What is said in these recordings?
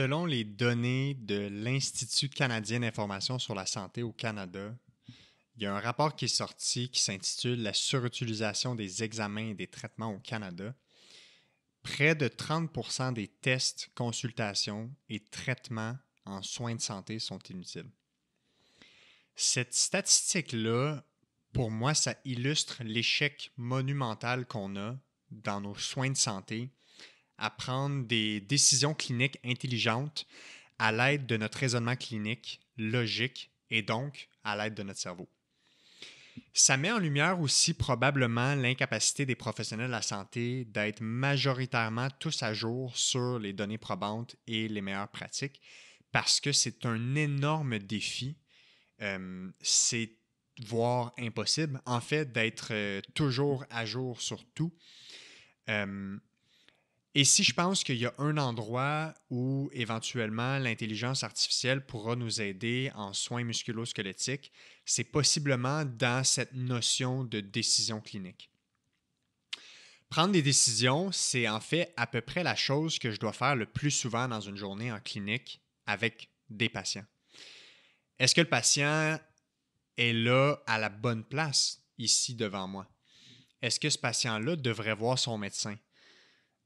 Selon les données de l'Institut canadien d'information sur la santé au Canada, il y a un rapport qui est sorti qui s'intitule La surutilisation des examens et des traitements au Canada. Près de 30 des tests, consultations et traitements en soins de santé sont inutiles. Cette statistique-là, pour moi, ça illustre l'échec monumental qu'on a dans nos soins de santé à prendre des décisions cliniques intelligentes à l'aide de notre raisonnement clinique, logique et donc à l'aide de notre cerveau. Ça met en lumière aussi probablement l'incapacité des professionnels de la santé d'être majoritairement tous à jour sur les données probantes et les meilleures pratiques parce que c'est un énorme défi. Euh, c'est voire impossible, en fait, d'être euh, toujours à jour sur tout. Euh, et si je pense qu'il y a un endroit où éventuellement l'intelligence artificielle pourra nous aider en soins musculosquelettiques, c'est possiblement dans cette notion de décision clinique. Prendre des décisions, c'est en fait à peu près la chose que je dois faire le plus souvent dans une journée en clinique avec des patients. Est-ce que le patient est là à la bonne place ici devant moi? Est-ce que ce patient-là devrait voir son médecin?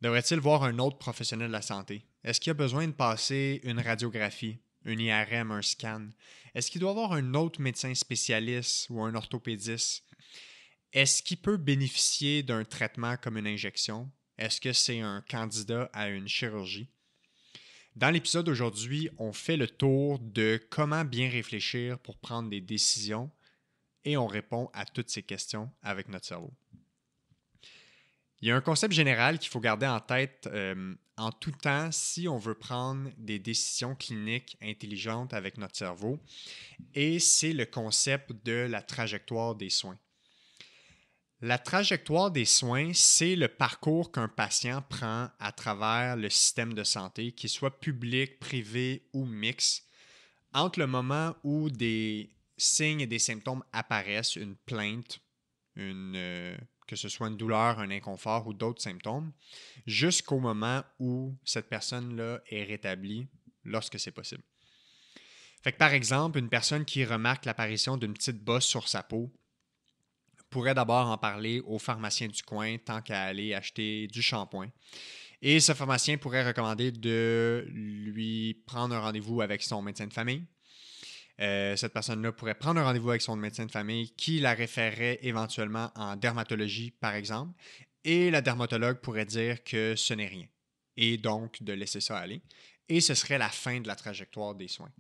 Devrait-il voir un autre professionnel de la santé? Est-ce qu'il a besoin de passer une radiographie, une IRM, un scan? Est-ce qu'il doit avoir un autre médecin spécialiste ou un orthopédiste? Est-ce qu'il peut bénéficier d'un traitement comme une injection? Est-ce que c'est un candidat à une chirurgie? Dans l'épisode d'aujourd'hui, on fait le tour de comment bien réfléchir pour prendre des décisions et on répond à toutes ces questions avec notre cerveau. Il y a un concept général qu'il faut garder en tête euh, en tout temps si on veut prendre des décisions cliniques intelligentes avec notre cerveau, et c'est le concept de la trajectoire des soins. La trajectoire des soins, c'est le parcours qu'un patient prend à travers le système de santé, qu'il soit public, privé ou mixte, entre le moment où des signes et des symptômes apparaissent, une plainte, une, euh, que ce soit une douleur, un inconfort ou d'autres symptômes, jusqu'au moment où cette personne-là est rétablie lorsque c'est possible. Fait que par exemple, une personne qui remarque l'apparition d'une petite bosse sur sa peau pourrait d'abord en parler au pharmacien du coin tant qu'à aller acheter du shampoing. Et ce pharmacien pourrait recommander de lui prendre un rendez-vous avec son médecin de famille euh, cette personne-là pourrait prendre un rendez-vous avec son médecin de famille qui la référerait éventuellement en dermatologie, par exemple, et la dermatologue pourrait dire que ce n'est rien, et donc de laisser ça aller, et ce serait la fin de la trajectoire des soins.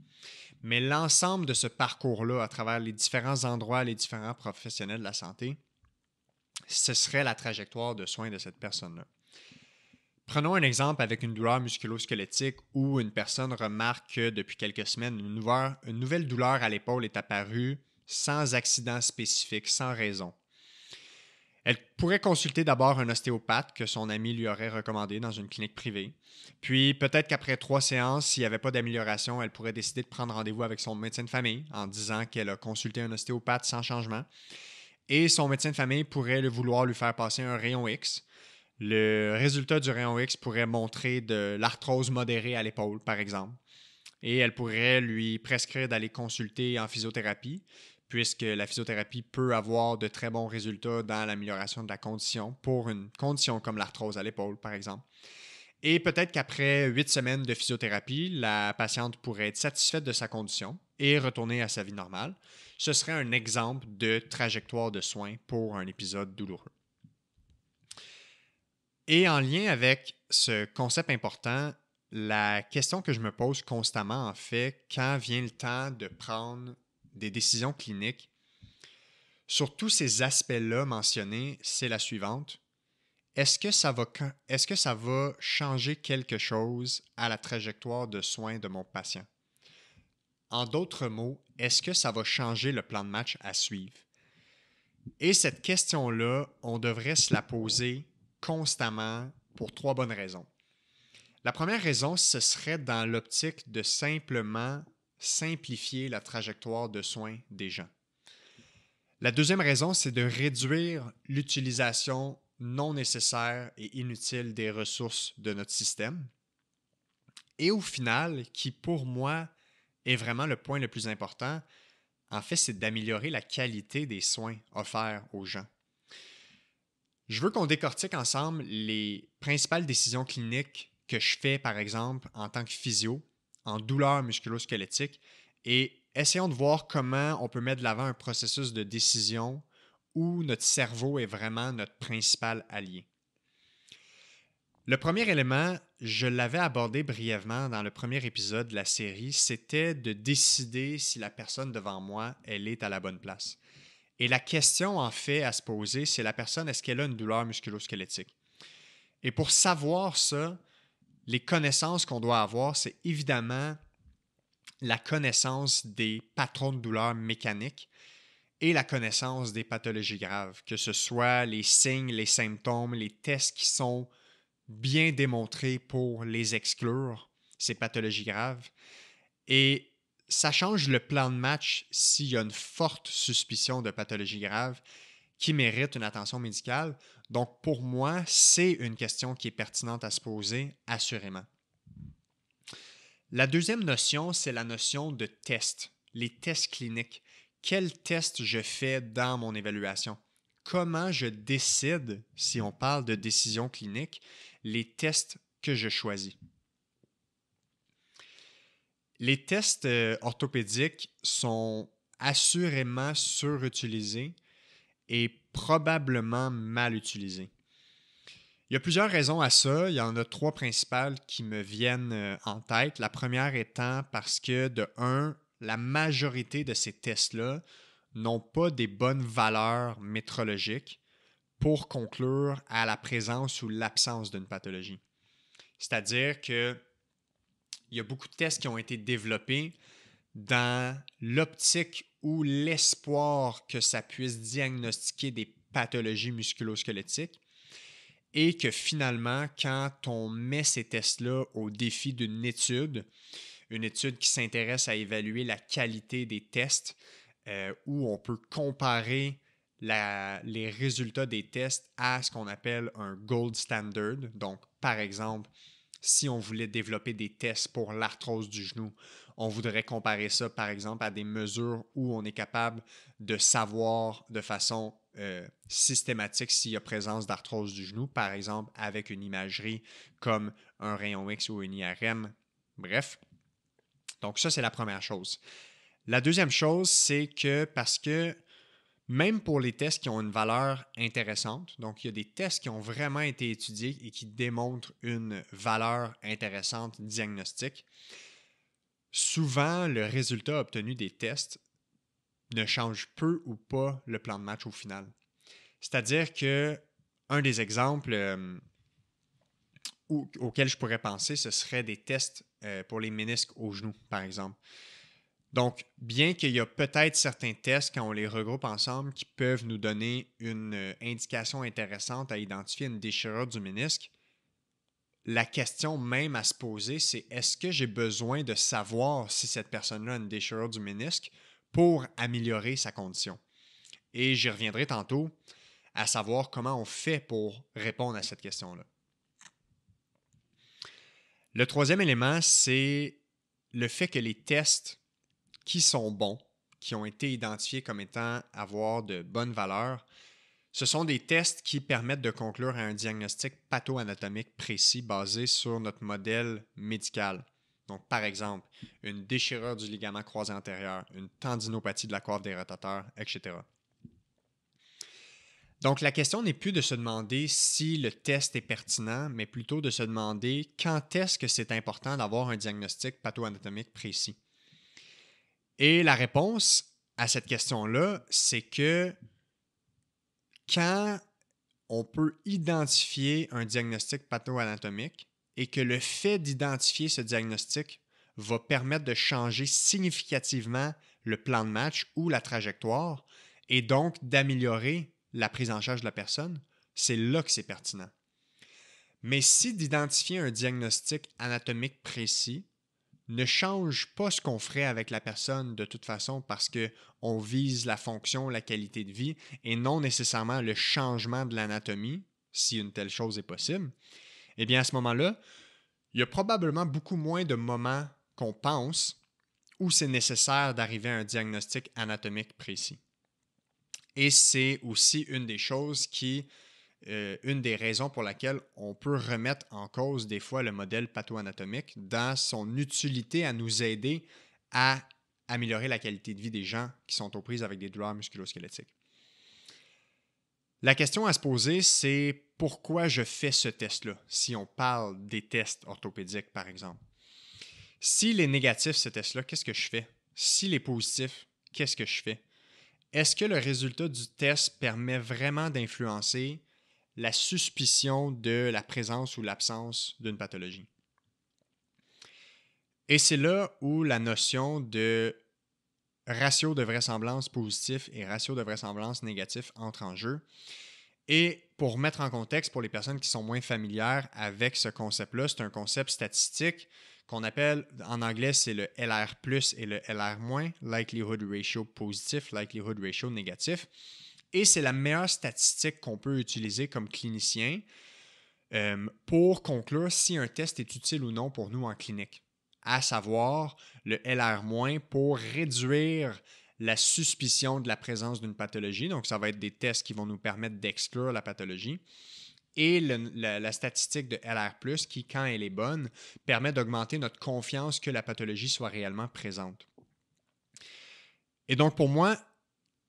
Mais l'ensemble de ce parcours-là, à travers les différents endroits, les différents professionnels de la santé, ce serait la trajectoire de soins de cette personne-là. Prenons un exemple avec une douleur musculo-squelettique où une personne remarque que depuis quelques semaines, une, nouvelle douleur à l'épaule est apparue sans accident spécifique, sans raison. Elle pourrait consulter d'abord un ostéopathe que son ami lui aurait recommandé dans une clinique privée. Puis peut-être qu'après trois séances, s'il n'y avait pas d'amélioration, elle pourrait décider de prendre rendez-vous avec son médecin de famille en disant qu'elle a consulté un ostéopathe sans changement. Et son médecin de famille pourrait le vouloir lui faire passer un rayon X le résultat du rayon X pourrait montrer de l'arthrose modérée à l'épaule, par exemple, et elle pourrait lui prescrire d'aller consulter en physiothérapie, puisque la physiothérapie peut avoir de très bons résultats dans l'amélioration de la condition pour une condition comme l'arthrose à l'épaule, par exemple. Et peut-être qu'après huit semaines de physiothérapie, la patiente pourrait être satisfaite de sa condition et retourner à sa vie normale. Ce serait un exemple de trajectoire de soins pour un épisode douloureux. Et en lien avec ce concept important, la question que je me pose constamment, en fait, quand vient le temps de prendre des décisions cliniques, sur tous ces aspects-là mentionnés, c'est la suivante. Est-ce que, ça va, est-ce que ça va changer quelque chose à la trajectoire de soins de mon patient? En d'autres mots, est-ce que ça va changer le plan de match à suivre? Et cette question-là, on devrait se la poser constamment pour trois bonnes raisons. La première raison, ce serait dans l'optique de simplement simplifier la trajectoire de soins des gens. La deuxième raison, c'est de réduire l'utilisation non nécessaire et inutile des ressources de notre système. Et au final, qui pour moi est vraiment le point le plus important, en fait, c'est d'améliorer la qualité des soins offerts aux gens. Je veux qu'on décortique ensemble les principales décisions cliniques que je fais, par exemple, en tant que physio, en douleur musculosquelettique, et essayons de voir comment on peut mettre de l'avant un processus de décision où notre cerveau est vraiment notre principal allié. Le premier élément, je l'avais abordé brièvement dans le premier épisode de la série, c'était de décider si la personne devant moi, elle est à la bonne place. Et la question, en fait, à se poser, c'est la personne, est-ce qu'elle a une douleur musculosquelettique? Et pour savoir ça, les connaissances qu'on doit avoir, c'est évidemment la connaissance des patrons de douleur mécaniques et la connaissance des pathologies graves, que ce soit les signes, les symptômes, les tests qui sont bien démontrés pour les exclure, ces pathologies graves. Et ça change le plan de match s'il y a une forte suspicion de pathologie grave qui mérite une attention médicale. Donc, pour moi, c'est une question qui est pertinente à se poser, assurément. La deuxième notion, c'est la notion de test, les tests cliniques. Quels tests je fais dans mon évaluation? Comment je décide, si on parle de décision clinique, les tests que je choisis? Les tests euh, orthopédiques sont assurément surutilisés et probablement mal utilisés. Il y a plusieurs raisons à ça. Il y en a trois principales qui me viennent euh, en tête. La première étant parce que, de un, la majorité de ces tests-là n'ont pas des bonnes valeurs métrologiques pour conclure à la présence ou l'absence d'une pathologie. C'est-à-dire que il y a beaucoup de tests qui ont été développés dans l'optique ou l'espoir que ça puisse diagnostiquer des pathologies musculosquelettiques et que finalement, quand on met ces tests-là au défi d'une étude, une étude qui s'intéresse à évaluer la qualité des tests, euh, où on peut comparer les résultats des tests à ce qu'on appelle un gold standard. Donc, par exemple, si on voulait développer des tests pour l'arthrose du genou. On voudrait comparer ça, par exemple, à des mesures où on est capable de savoir de façon euh, systématique s'il y a présence d'arthrose du genou, par exemple avec une imagerie comme un rayon X ou une IRM. Bref. Donc ça, c'est la première chose. La deuxième chose, c'est que parce que même pour les tests qui ont une valeur intéressante. Donc, il y a des tests qui ont vraiment été étudiés et qui démontrent une valeur intéressante diagnostique. Souvent, le résultat obtenu des tests ne change peu ou pas le plan de match au final. C'est-à-dire que un des exemples euh, auxquels je pourrais penser, ce serait des tests euh, pour les menisques au genou, par exemple. Donc, bien qu'il y ait peut-être certains tests, quand on les regroupe ensemble, qui peuvent nous donner une euh, indication intéressante à identifier une déchirure du ménisque, la question même à se poser, c'est est-ce que j'ai besoin de savoir si cette personne-là a une déchirure du menisque pour améliorer sa condition? Et j'y reviendrai tantôt à savoir comment on fait pour répondre à cette question-là. Le troisième élément, c'est le fait que les tests qui sont bons, qui ont été identifiés comme étant avoir de bonnes valeurs, ce sont des tests qui permettent de conclure à un diagnostic patho-anatomique précis basé sur notre modèle médical. Donc, par exemple, une déchirure du ligament croisé antérieur, une tendinopathie de la coiffe des rotateurs, etc. Donc, la question n'est plus de se demander si le test est pertinent, mais plutôt de se demander quand est-ce que c'est important d'avoir un diagnostic patho-anatomique précis. Et la réponse à cette question-là, c'est que quand on peut identifier un diagnostic patho-anatomique et que le fait d'identifier ce diagnostic va permettre de changer significativement le plan de match ou la trajectoire et donc d'améliorer la prise en charge de la personne, c'est là que c'est pertinent. Mais si d'identifier un diagnostic anatomique précis ne change pas ce qu'on ferait avec la personne de toute façon parce qu'on vise la fonction, la qualité de vie et non nécessairement le changement de l'anatomie, si une telle chose est possible, eh bien à ce moment-là, il y a probablement beaucoup moins de moments qu'on pense où c'est nécessaire d'arriver à un diagnostic anatomique précis. Et c'est aussi une des choses qui euh, une des raisons pour laquelle on peut remettre en cause des fois le modèle patho-anatomique dans son utilité à nous aider à améliorer la qualité de vie des gens qui sont aux prises avec des douleurs musculosquelettiques. La question à se poser, c'est pourquoi je fais ce test-là, si on parle des tests orthopédiques, par exemple. S'il est négatif, ce test-là, qu'est-ce que je fais? S'il est positif, qu'est-ce que je fais? Est-ce que le résultat du test permet vraiment d'influencer la suspicion de la présence ou l'absence d'une pathologie. Et c'est là où la notion de ratio de vraisemblance positif et ratio de vraisemblance négatif entre en jeu. Et pour mettre en contexte, pour les personnes qui sont moins familières avec ce concept-là, c'est un concept statistique qu'on appelle, en anglais, c'est le LR et le LR likelihood ratio positif, likelihood ratio négatif. Et c'est la meilleure statistique qu'on peut utiliser comme clinicien euh, pour conclure si un test est utile ou non pour nous en clinique, à savoir le LR- pour réduire la suspicion de la présence d'une pathologie. Donc, ça va être des tests qui vont nous permettre d'exclure la pathologie. Et la, la, statistique de LR, qui, quand elle est bonne, permet d'augmenter notre confiance que la pathologie soit réellement présente. Et donc, pour moi,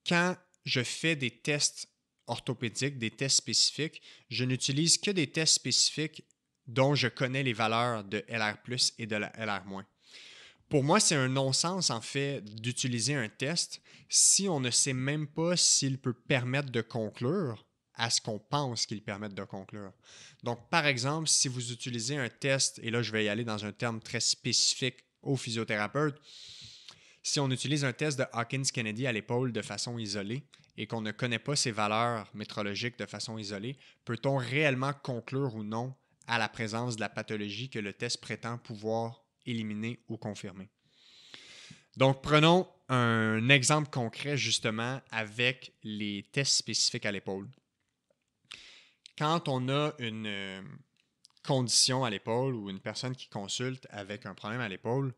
quand je fais des tests orthopédiques, des tests spécifiques. Je n'utilise que des tests spécifiques dont je connais les valeurs de LR et de LR-. Pour moi, c'est un non-sens en fait d'utiliser un test si on ne sait même pas s'il peut permettre de conclure à ce qu'on pense qu'il permette de conclure. Donc, par exemple, si vous utilisez un test, et là je vais y aller dans un terme très spécifique aux physiothérapeutes, si on utilise un test de Hawkins-Kennedy à l'épaule de façon isolée et qu'on ne connaît pas ses valeurs métrologiques de façon isolée, peut-on réellement conclure ou non à la présence de la pathologie que le test prétend pouvoir éliminer ou confirmer? Donc, prenons un exemple concret justement avec les tests spécifiques à l'épaule. Quand on a une euh, condition à l'épaule ou une personne qui consulte avec un problème à l'épaule,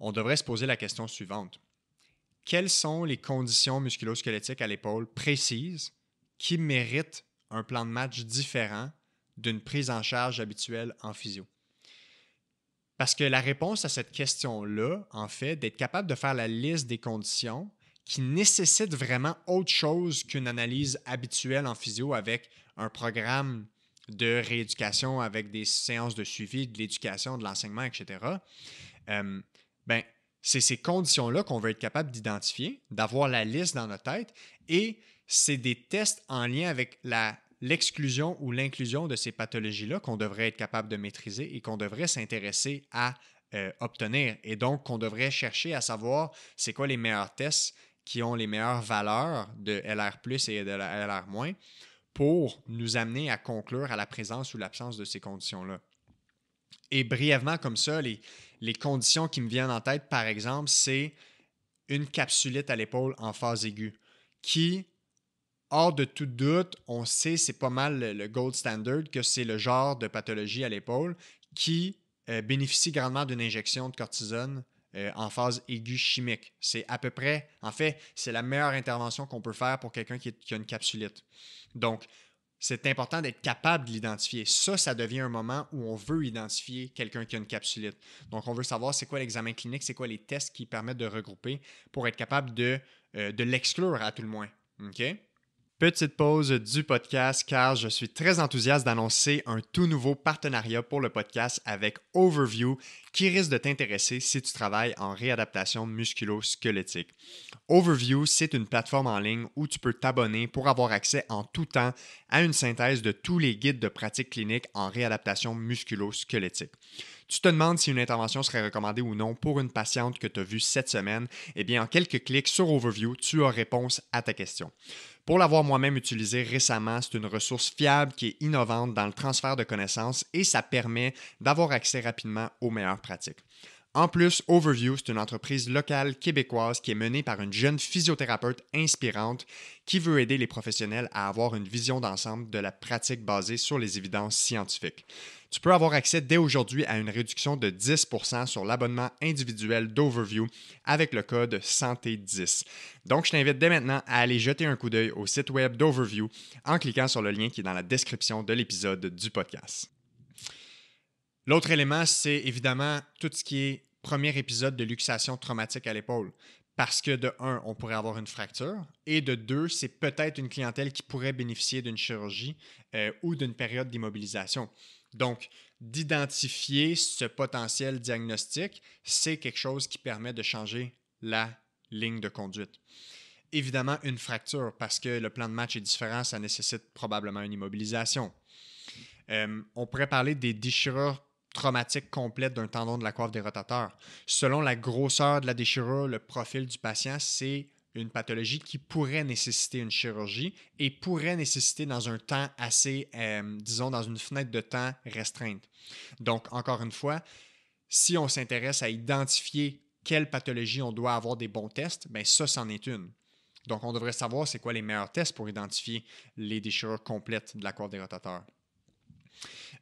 on devrait se poser la question suivante. Quelles sont les conditions musculosquelettiques à l'épaule précises qui méritent un plan de match différent d'une prise en charge habituelle en physio? Parce que la réponse à cette question-là, en fait, d'être capable de faire la liste des conditions qui nécessitent vraiment autre chose qu'une analyse habituelle en physio avec un programme de rééducation, avec des séances de suivi, de l'éducation, de l'enseignement, etc ben, c'est ces conditions-là qu'on veut être capable d'identifier, d'avoir la liste dans notre tête, et c'est des tests en lien avec la, l'exclusion ou l'inclusion de ces pathologies-là qu'on devrait être capable de maîtriser et qu'on devrait s'intéresser à euh, obtenir. Et donc, qu'on devrait chercher à savoir c'est quoi les meilleurs tests qui ont les meilleures valeurs de LR+, et de LR-, pour nous amener à conclure à la présence ou l'absence de ces conditions-là. Et brièvement comme ça, les, les conditions qui me viennent en tête, par exemple, c'est une capsulite à l'épaule en phase aiguë qui, hors de tout doute, on sait, c'est pas mal le gold standard, que c'est le genre de pathologie à l'épaule qui euh, bénéficie grandement d'une injection de cortisone euh, en phase aiguë chimique. C'est à peu près, en fait, c'est la meilleure intervention qu'on peut faire pour quelqu'un qui, qui, a une capsulite. Donc, c'est important d'être capable de l'identifier. Ça, ça devient un moment où on veut identifier quelqu'un qui a une capsulite. Donc, on veut savoir c'est quoi l'examen clinique, c'est quoi les tests qui permettent de regrouper pour être capable de, euh, de l'exclure à tout le moins. OK? Petite pause du podcast car je suis très enthousiaste d'annoncer un tout nouveau partenariat pour le podcast avec Overview qui risque de t'intéresser si tu travailles en réadaptation musculo-squelettique. Overview, c'est une plateforme en ligne où tu peux t'abonner pour avoir accès en tout temps à une synthèse de tous les guides de pratique clinique en réadaptation musculo-squelettique. Tu te demandes si une intervention serait recommandée ou non pour une patiente que tu as vue cette semaine, et eh bien en quelques clics sur Overview, tu as réponse à ta question. Pour l'avoir moi-même utilisé récemment, c'est une ressource fiable qui est innovante dans le transfert de connaissances et ça permet d'avoir accès rapidement aux meilleures pratiques. En plus, Overview, c'est une entreprise locale québécoise qui est menée par une jeune physiothérapeute inspirante qui veut aider les professionnels à avoir une vision d'ensemble de la pratique basée sur les évidences scientifiques. Tu peux avoir accès dès aujourd'hui à une réduction de 10 sur l'abonnement individuel d'Overview avec le code Santé10. Donc, je t'invite dès maintenant à aller jeter un coup d'œil au site web d'Overview en cliquant sur le lien qui est dans la description de l'épisode du podcast. L'autre élément, c'est évidemment tout ce qui est premier épisode de luxation traumatique à l'épaule. Parce que de un, on pourrait avoir une fracture, et de deux, c'est peut-être une clientèle qui pourrait bénéficier d'une chirurgie euh, ou d'une période d'immobilisation. Donc, d'identifier ce potentiel diagnostic, c'est quelque chose qui permet de changer la ligne de conduite. Évidemment, une fracture, parce que le plan de match est différent, ça nécessite probablement une immobilisation. Euh, on pourrait parler des déchirures traumatique complète d'un tendon de la coiffe des rotateurs. Selon la grosseur de la déchirure, le profil du patient, c'est une pathologie qui pourrait nécessiter une chirurgie et pourrait nécessiter dans un temps assez, euh, disons, dans une fenêtre de temps restreinte. Donc, encore une fois, si on s'intéresse à identifier quelle pathologie on doit avoir des bons tests, bien ça, c'en est une. Donc, on devrait savoir c'est quoi les meilleurs tests pour identifier les déchirures complètes de la coiffe des rotateurs.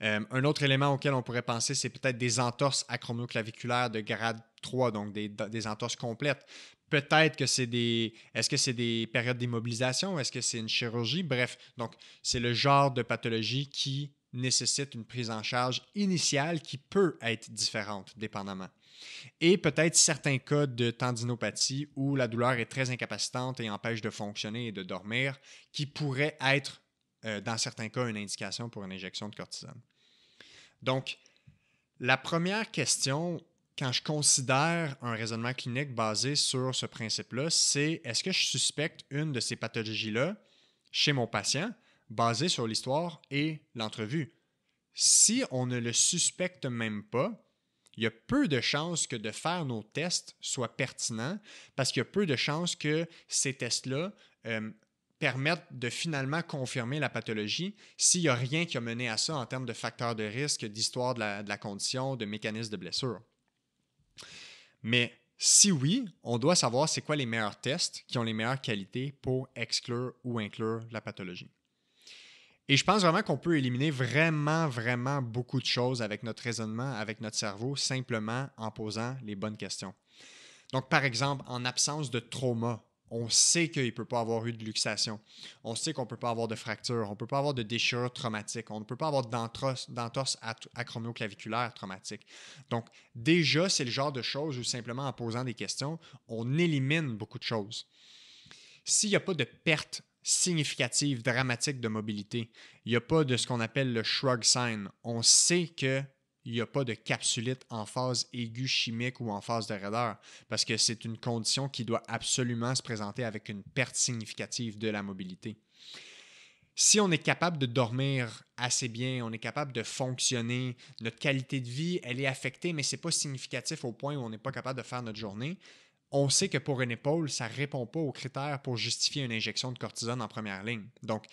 Euh, un autre élément auquel on pourrait penser, c'est peut-être des entorses acromio de grade 3, donc des, des entorses complètes. Peut-être que c'est des. Est-ce que c'est des périodes d'immobilisation? Est-ce que c'est une chirurgie? Bref, donc c'est le genre de pathologie qui nécessite une prise en charge initiale qui peut être différente, dépendamment. Et peut-être certains cas de tendinopathie où la douleur est très incapacitante et empêche de fonctionner et de dormir, qui pourraient être euh, dans certains cas, une indication pour une injection de cortisone. Donc, la première question, quand je considère un raisonnement clinique basé sur ce principe-là, c'est est-ce que je suspecte une de ces pathologies-là chez mon patient, basé sur l'histoire et l'entrevue? Si on ne le suspecte même pas, il y a peu de chances que de faire nos tests soient pertinents parce qu'il y a peu de chances que ces tests-là euh, permettre de finalement confirmer la pathologie s'il n'y a rien qui a mené à ça en termes de facteurs de risque, d'histoire de la, de la condition, de mécanisme de blessure. Mais si oui, on doit savoir c'est quoi les meilleurs tests qui ont les meilleures qualités pour exclure ou inclure la pathologie. Et je pense vraiment qu'on peut éliminer vraiment, vraiment beaucoup de choses avec notre raisonnement, avec notre cerveau, simplement en posant les bonnes questions. Donc, par exemple, en absence de trauma, on sait qu'il ne peut pas avoir eu de luxation. On sait qu'on ne peut pas avoir de fracture. On ne peut pas avoir de déchirure traumatique. On ne peut pas avoir d'entorse claviculaire traumatique. Donc, déjà, c'est le genre de choses où simplement en posant des questions, on élimine beaucoup de choses. S'il n'y a pas de perte significative, dramatique de mobilité, il n'y a pas de ce qu'on appelle le shrug sign. On sait que il n'y a pas de capsulite en phase aiguë chimique ou en phase de raideur, parce que c'est une condition qui doit absolument se présenter avec une perte significative de la mobilité. Si on est capable de dormir assez bien, on est capable de fonctionner, notre qualité de vie, elle est affectée, mais ce n'est pas significatif au point où on n'est pas capable de faire notre journée, on sait que pour une épaule, ça ne répond pas aux critères pour justifier une injection de cortisone en première ligne. Donc,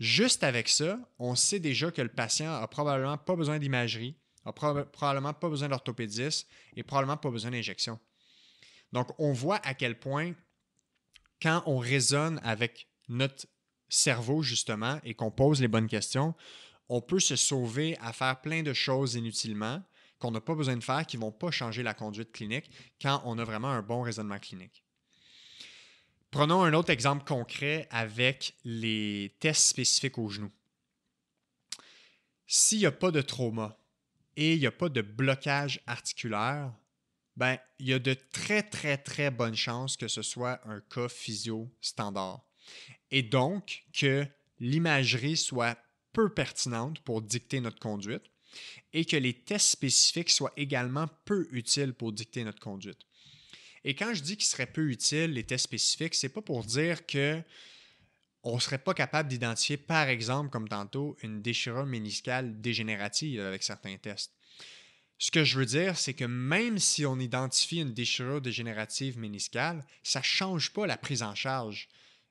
juste avec ça, on sait déjà que le patient n'a probablement pas besoin d'imagerie, n'a probablement pas besoin d'orthopédiste et probablement pas besoin d'injection. Donc, on voit à quel point, quand on raisonne avec notre cerveau, justement, et qu'on pose les bonnes questions, on peut se sauver à faire plein de choses inutilement qu'on n'a pas besoin de faire, qui ne vont pas changer la conduite clinique quand on a vraiment un bon raisonnement clinique. Prenons un autre exemple concret avec les tests spécifiques aux genoux. S'il n'y a pas de trauma, et il n'y a pas de blocage articulaire, ben, il y a de très, très, très bonnes chances que ce soit un cas physio standard. Et donc que l'imagerie soit peu pertinente pour dicter notre conduite et que les tests spécifiques soient également peu utiles pour dicter notre conduite. Et quand je dis qu'ils seraient peu utiles, les tests spécifiques, c'est pas pour dire que on ne serait pas capable d'identifier, par exemple, comme tantôt, une déchirure méniscale dégénérative avec certains tests. Ce que je veux dire, c'est que même si on identifie une déchirure dégénérative méniscale, ça ne change pas la prise en charge.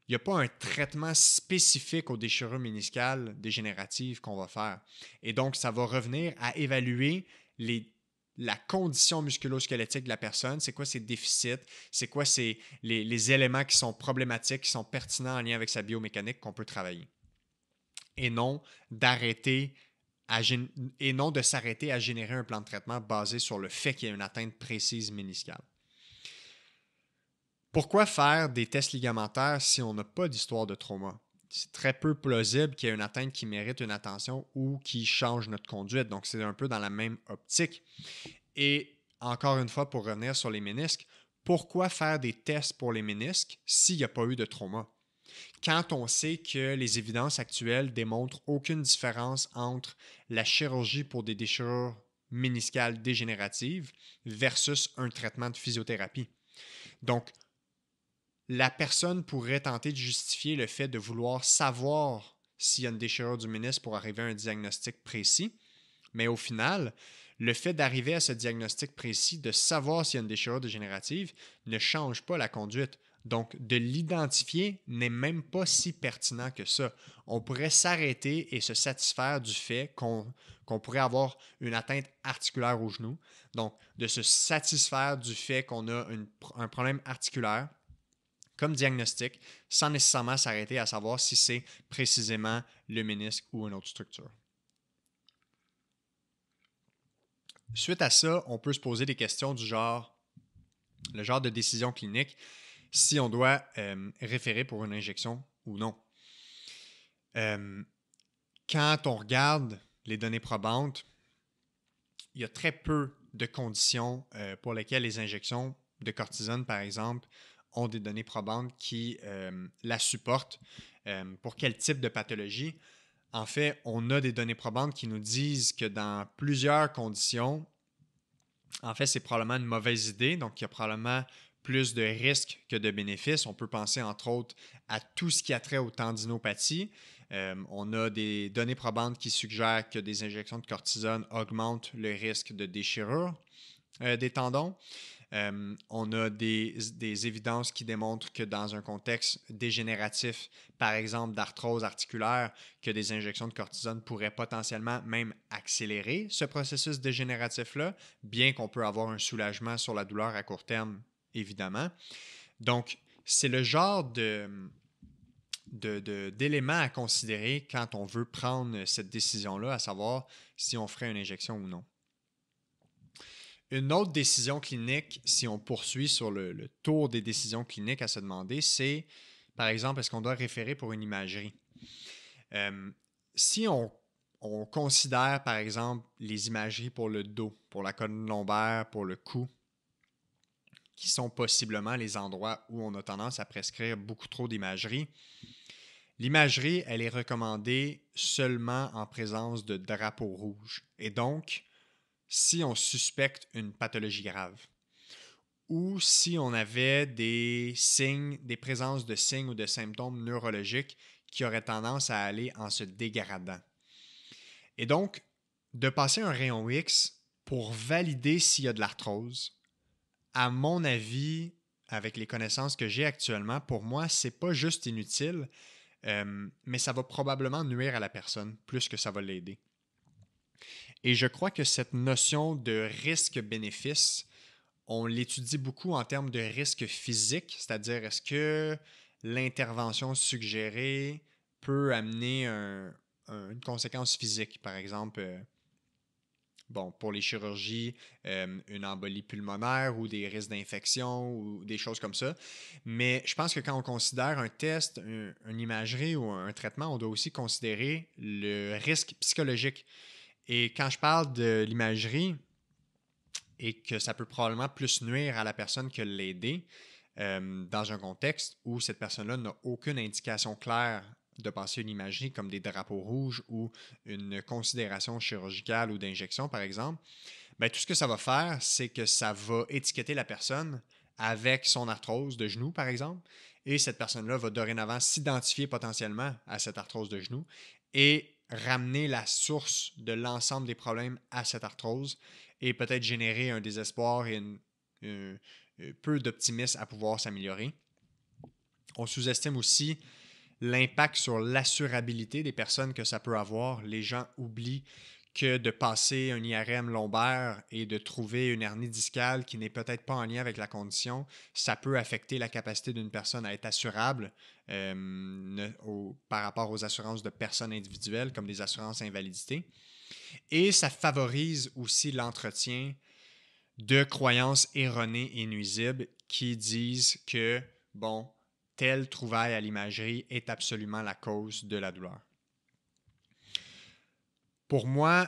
Il n'y a pas un traitement spécifique aux déchirures méniscales dégénératives qu'on va faire. Et donc, ça va revenir à évaluer les la condition musculo-squelettique de la personne, c'est quoi ses déficits, c'est quoi ses, les, éléments qui sont problématiques, qui sont pertinents en lien avec sa biomécanique qu'on peut travailler. Et non d'arrêter et non de s'arrêter à générer un plan de traitement basé sur le fait qu'il y a une atteinte précise méniscale. Pourquoi faire des tests ligamentaires si on n'a pas d'histoire de trauma? c'est très peu plausible qu'il y ait une atteinte qui mérite une attention ou qui change notre conduite. Donc, c'est un peu dans la même optique. Et encore une fois, pour revenir sur les ménisques, pourquoi faire des tests pour les ménisques s'il n'y a pas eu de trauma? Quand on sait que les évidences actuelles démontrent aucune différence entre la chirurgie pour des déchirures méniscales dégénératives versus un traitement de physiothérapie. Donc, la personne pourrait tenter de justifier le fait de vouloir savoir s'il y a une déchirure du ministre pour arriver à un diagnostic précis. Mais au final, le fait d'arriver à ce diagnostic précis, de savoir s'il y a une déchirure dégénérative, ne change pas la conduite. Donc, de l'identifier n'est même pas si pertinent que ça. On pourrait s'arrêter et se satisfaire du fait qu'on pourrait avoir une atteinte articulaire au genou. Donc, de se satisfaire du fait qu'on a un problème articulaire comme diagnostic sans nécessairement s'arrêter à savoir si c'est précisément le ménisque ou une autre structure. Suite à ça, on peut se poser des questions du genre, le genre de décision clinique, si on doit euh, référer pour une injection ou non. Euh, quand on regarde les données probantes, il y a très peu de conditions euh, pour lesquelles les injections de cortisone, par exemple, ont des données probantes qui euh, la supportent. Euh, pour quel type de pathologie? En fait, on a des données probantes qui nous disent que dans plusieurs conditions, en fait, c'est probablement une mauvaise idée, donc il y a probablement plus de risques que de bénéfices. On peut penser entre autres à tout ce qui a trait aux tendinopathies. Euh, on a des données probantes qui suggèrent que des injections de cortisone augmentent le risque de déchirure des tendons. Euh, on a des, évidences qui démontrent que dans un contexte dégénératif, par exemple d'arthrose articulaire, que des injections de cortisone pourraient potentiellement même accélérer ce processus dégénératif-là, bien qu'on peut avoir un soulagement sur la douleur à court terme, évidemment. Donc, c'est le genre de, d'éléments à considérer quand on veut prendre cette décision-là, à savoir si on ferait une injection ou non. Une autre décision clinique, si on poursuit sur le, tour des décisions cliniques à se demander, c'est, par exemple, est-ce qu'on doit référer pour une imagerie? Euh, si on, considère, par exemple, les imageries pour le dos, pour la colonne lombaire, pour le cou, qui sont possiblement les endroits où on a tendance à prescrire beaucoup trop d'imagerie, l'imagerie, elle est recommandée seulement en présence de drapeaux rouges. Et donc, si on suspecte une pathologie grave ou si on avait des signes, des présences de signes ou de symptômes neurologiques qui auraient tendance à aller en se dégradant. Et donc, de passer un rayon X pour valider s'il y a de l'arthrose, à mon avis, avec les connaissances que j'ai actuellement, pour moi, c'est pas juste inutile, euh, mais ça va probablement nuire à la personne plus que ça va l'aider. Et je crois que cette notion de risque-bénéfice, on l'étudie beaucoup en termes de risque physique, c'est-à-dire est-ce que l'intervention suggérée peut amener une conséquence physique, par exemple. Euh, bon, pour les chirurgies, euh, une embolie pulmonaire ou des risques d'infection ou des choses comme ça. Mais je pense que quand on considère un test, une imagerie ou un traitement, on doit aussi considérer le risque psychologique. Et quand je parle de l'imagerie et que ça peut probablement plus nuire à la personne que l'aider euh, dans un contexte où cette personne-là n'a aucune indication claire de passer une imagerie comme des drapeaux rouges ou une considération chirurgicale ou d'injection, par exemple, bien, tout ce que ça va faire, c'est que ça va étiqueter la personne avec son arthrose de genou, par exemple, et cette personne-là va dorénavant s'identifier potentiellement à cette arthrose de genou et ramener la source de l'ensemble des problèmes à cette arthrose et peut-être générer un désespoir et euh, euh, peu d'optimisme à pouvoir s'améliorer. On sous-estime aussi l'impact sur l'assurabilité des personnes que ça peut avoir. Les gens oublient que de passer un IRM lombaire et de trouver une hernie discale qui n'est peut-être pas en lien avec la condition, ça peut affecter la capacité d'une personne à être assurable euh, par rapport aux assurances de personnes individuelles comme des assurances invalidité. Et ça favorise aussi l'entretien de croyances erronées et nuisibles qui disent que, bon, telle trouvaille à l'imagerie est absolument la cause de la douleur. Pour moi,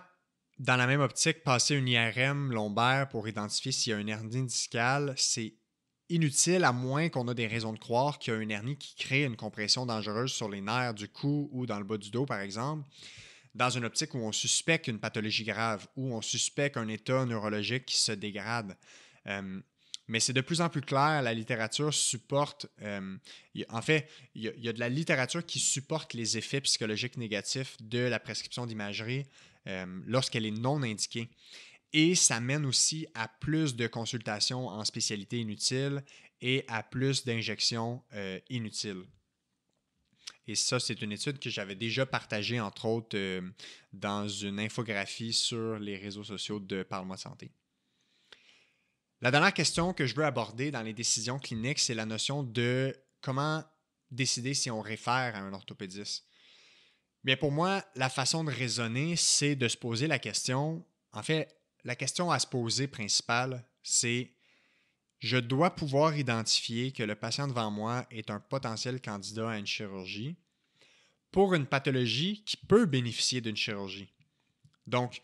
dans la même optique, passer une IRM lombaire pour identifier s'il y a une hernie discale, c'est inutile à moins qu'on ait des raisons de croire qu'il y a une hernie qui crée une compression dangereuse sur les nerfs du cou ou dans le bas du dos, par exemple. Dans une optique où on suspecte une pathologie grave, ou on suspecte un état neurologique qui se dégrade. Euh, mais c'est de plus en plus clair, la littérature supporte, euh, en fait, il y, a de la littérature qui supporte les effets psychologiques négatifs de la prescription d'imagerie euh, lorsqu'elle est non indiquée. Et ça mène aussi à plus de consultations en spécialité inutile et à plus d'injections euh, inutiles. Et ça, c'est une étude que j'avais déjà partagée, entre autres, dans une infographie sur les réseaux sociaux de Parle-moi Santé. La dernière question que je veux aborder dans les décisions cliniques, c'est la notion de comment décider si on réfère à un orthopédiste. Mais pour moi, la façon de raisonner, c'est de se poser la question. En fait, la question à se poser principale, c'est je dois pouvoir identifier que le patient devant moi est un potentiel candidat à une chirurgie pour une pathologie qui peut bénéficier d'une chirurgie. Donc,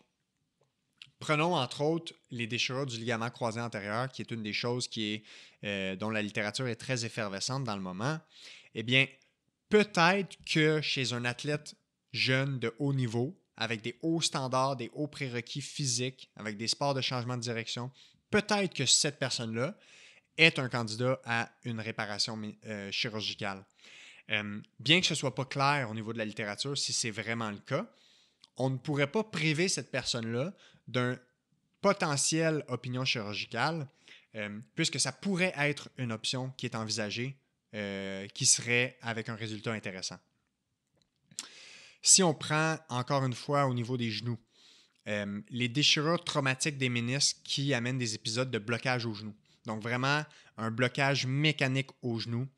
Prenons entre autres les déchirures du ligament croisé antérieur, qui est une des choses qui euh, dont la littérature est très effervescente dans le moment. Eh bien, peut-être que chez un athlète jeune de haut niveau, avec des hauts standards, des hauts prérequis physiques, avec des sports de changement de direction, peut-être que cette personne-là est un candidat à une réparation euh, chirurgicale. Euh, bien que ce ne soit pas clair au niveau de la littérature si c'est vraiment le cas, on ne pourrait pas priver cette personne-là d'un potentiel opinion chirurgicale, euh, puisque ça pourrait être une option qui est envisagée, euh, qui serait avec un résultat intéressant. Si on prend encore une fois au niveau des genoux, euh, les déchirures traumatiques des ménisques qui amènent des épisodes de blocage au genou, Donc vraiment un blocage mécanique au genou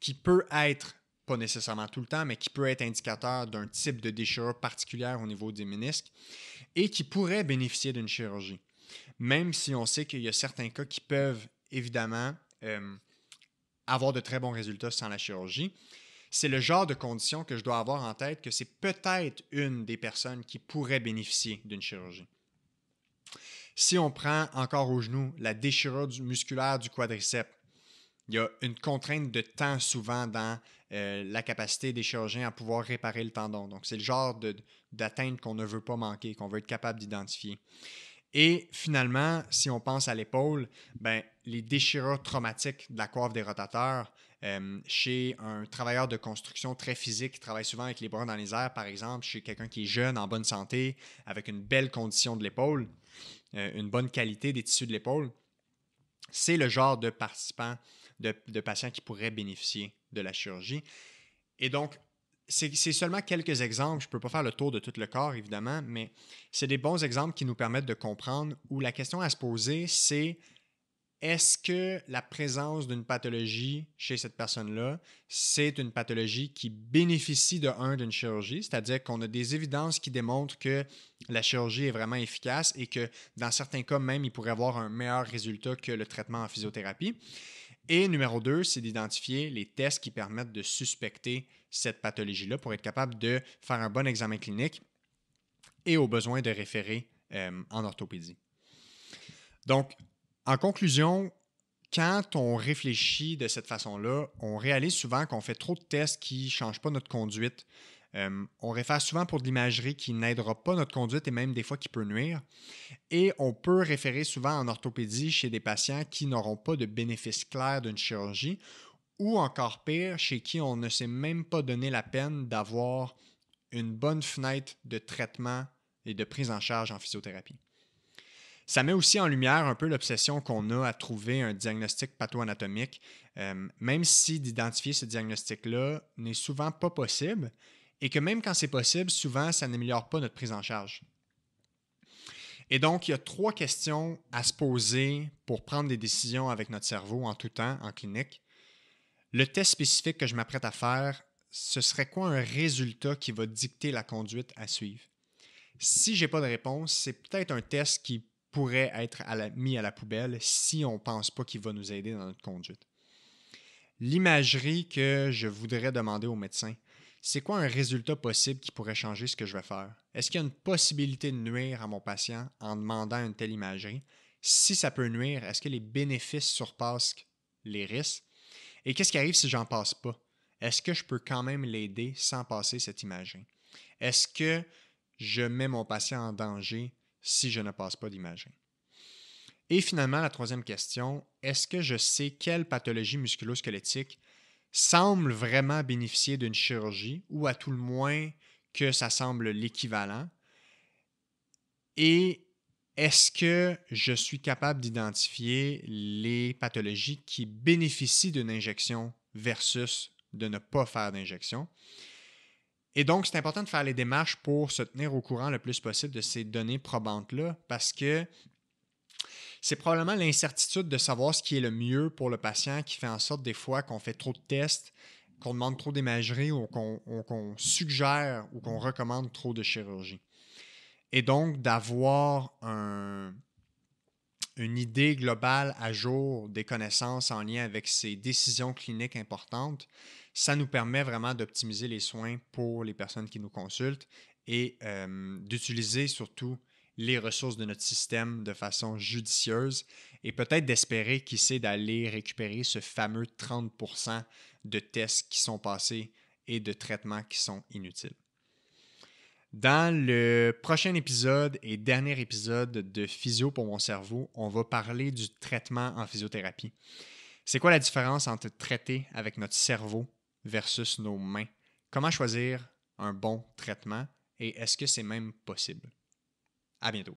qui peut être pas nécessairement tout le temps, mais qui peut être indicateur d'un type de déchirure particulière au niveau des menisques et qui pourrait bénéficier d'une chirurgie. Même si on sait qu'il y a certains cas qui peuvent évidemment euh, avoir de très bons résultats sans la chirurgie, c'est le genre de condition que je dois avoir en tête que c'est peut-être une des personnes qui pourrait bénéficier d'une chirurgie. Si on prend encore au genou la déchirure musculaire du quadriceps, il y a une contrainte de temps souvent dans euh, la capacité des chirurgiens à pouvoir réparer le tendon. Donc, c'est le genre d'atteinte qu'on ne veut pas manquer, qu'on veut être capable d'identifier. Et finalement, si on pense à l'épaule, ben, les déchirures traumatiques de la coiffe des rotateurs, euh, chez un travailleur de construction très physique qui travaille souvent avec les bras dans les airs, par exemple, chez quelqu'un qui est jeune, en bonne santé, avec une belle condition de l'épaule, euh, une bonne qualité des tissus de l'épaule, c'est le genre de participant de, patients qui pourraient bénéficier de la chirurgie. Et donc, c'est seulement quelques exemples, je ne peux pas faire le tour de tout le corps évidemment, mais c'est des bons exemples qui nous permettent de comprendre où la question à se poser, c'est est-ce que la présence d'une pathologie chez cette personne-là, c'est une pathologie qui bénéficie de un d'une chirurgie, c'est-à-dire qu'on a des évidences qui démontrent que la chirurgie est vraiment efficace et que dans certains cas même, il pourrait avoir un meilleur résultat que le traitement en physiothérapie. Et numéro deux, c'est d'identifier les tests qui permettent de suspecter cette pathologie-là pour être capable de faire un bon examen clinique et au besoin de référer euh, en orthopédie. Donc, en conclusion, quand on réfléchit de cette façon-là, on réalise souvent qu'on fait trop de tests qui ne changent pas notre conduite, euh, on réfère souvent pour de l'imagerie qui n'aidera pas notre conduite et même des fois qui peut nuire. Et on peut référer souvent en orthopédie chez des patients qui n'auront pas de bénéfice clair d'une chirurgie ou encore pire, chez qui on ne s'est même pas donné la peine d'avoir une bonne fenêtre de traitement et de prise en charge en physiothérapie. Ça met aussi en lumière un peu l'obsession qu'on a à trouver un diagnostic patho-anatomique, euh, même si d'identifier ce diagnostic-là n'est souvent pas possible et que même quand c'est possible, souvent, ça n'améliore pas notre prise en charge. Et donc, il y a trois questions à se poser pour prendre des décisions avec notre cerveau en tout temps, en clinique. Le test spécifique que je m'apprête à faire, ce serait quoi un résultat qui va dicter la conduite à suivre? Si je n'ai pas de réponse, c'est peut-être un test qui pourrait être mis à la poubelle si on ne pense pas qu'il va nous aider dans notre conduite. L'imagerie que je voudrais demander au médecin, c'est quoi un résultat possible qui pourrait changer ce que je vais faire? Est-ce qu'il y a une possibilité de nuire à mon patient en demandant une telle imagerie? Si ça peut nuire, est-ce que les bénéfices surpassent les risques? Et qu'est-ce qui arrive si j'en passe pas? Est-ce que je peux quand même l'aider sans passer cette imagerie? Est-ce que je mets mon patient en danger si je ne passe pas d'imagerie? Et finalement, la troisième question, est-ce que je sais quelle pathologie musculo-squelettique semble vraiment bénéficier d'une chirurgie, ou à tout le moins que ça semble l'équivalent. Et est-ce que je suis capable d'identifier les pathologies qui bénéficient d'une injection versus de ne pas faire d'injection? Et donc, c'est important de faire les démarches pour se tenir au courant le plus possible de ces données probantes-là parce que c'est probablement l'incertitude de savoir ce qui est le mieux pour le patient qui fait en sorte des fois qu'on fait trop de tests, qu'on demande trop d'imagerie ou qu'on suggère ou qu'on recommande trop de chirurgie. Et donc d'avoir une idée globale à jour des connaissances en lien avec ces décisions cliniques importantes, ça nous permet vraiment d'optimiser les soins pour les personnes qui nous consultent et euh, d'utiliser surtout les ressources de notre système de façon judicieuse et peut-être d'espérer, qu'il sait, d'aller récupérer ce fameux 30% de tests qui sont passés et de traitements qui sont inutiles. Dans le prochain épisode et dernier épisode de Physio pour mon cerveau, on va parler du traitement en physiothérapie. C'est quoi la différence entre traiter avec notre cerveau versus nos mains? Comment choisir un bon traitement et est-ce que c'est même possible? À bientôt.